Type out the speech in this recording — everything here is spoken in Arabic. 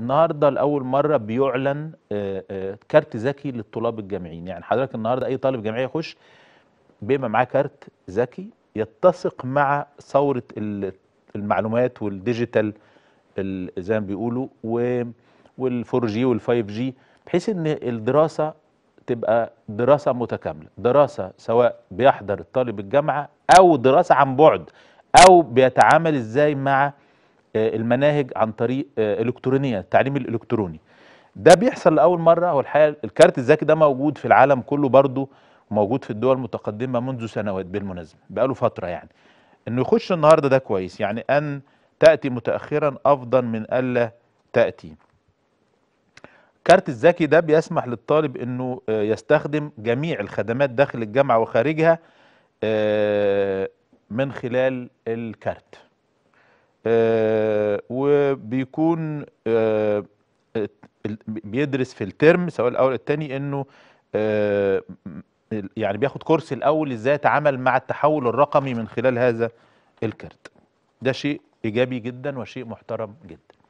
النهارده لاول مره بيعلن آه، آه، كارت ذكي للطلاب الجامعيين يعني حضرتك النهارده اي طالب جامعي يخش بيبقى معاه كارت ذكي يتسق مع ثوره المعلومات والديجيتال زي ما بيقولوا وال4 جي وال5 جي بحيث ان الدراسه تبقى دراسه متكامله دراسه سواء بيحضر الطالب الجامعه او دراسه عن بعد او بيتعامل ازاي مع آه، المناهج عن طريق آه، الكترونيه التعليم الالكتروني ده بيحصل لاول مره هو الحقيقه الكارت الذكي ده موجود في العالم كله برضه وموجود في الدول المتقدمه منذ سنوات بالمناسبه بقاله فتره يعني انه يخش النهارده ده كويس يعني ان تاتي متاخرا افضل من الا تاتي الكارت الذكي ده بيسمح للطالب انه آه، يستخدم جميع الخدمات داخل الجامعه وخارجها من خلال الكارت آه، وبيكون آه، بيدرس في الترم سواء الاول الثاني انه آه، يعني بياخد كورس الاول ازاي اتعامل مع التحول الرقمي من خلال هذا الكارت ده شيء ايجابي جدا وشيء محترم جدا